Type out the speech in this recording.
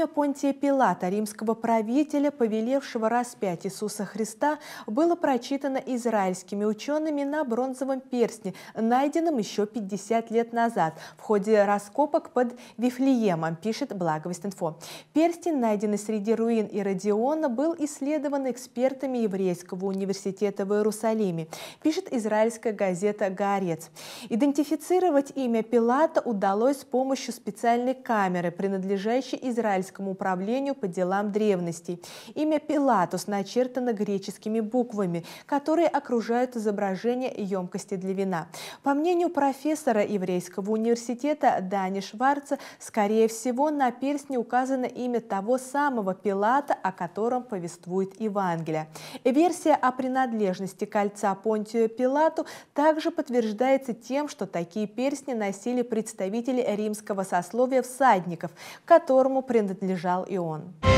время Понтия Пилата, римского правителя, повелевшего распять Иисуса Христа, было прочитано израильскими учеными на бронзовом перстне, найденном еще 50 лет назад в ходе раскопок под Вифлеемом, пишет Благовест.Инфо. Перстень, найденный среди руин Иродиона, был исследован экспертами Еврейского университета в Иерусалиме, пишет израильская газета Гарец. Идентифицировать имя Пилата удалось с помощью специальной камеры, принадлежащей израильскому Итальянскому управлению по делам древностей. Имя Пилатус начертано греческими буквами, которые окружают изображение емкости для вина. По мнению профессора Еврейского университета Дани Шварца, скорее всего, на перстне указано имя того самого Пилата, о котором повествует Евангелие. Версия о принадлежности кольца Понтию Пилату также подтверждается тем, что такие перстни носили представители римского сословия всадников, которому принадлежит лежал и он.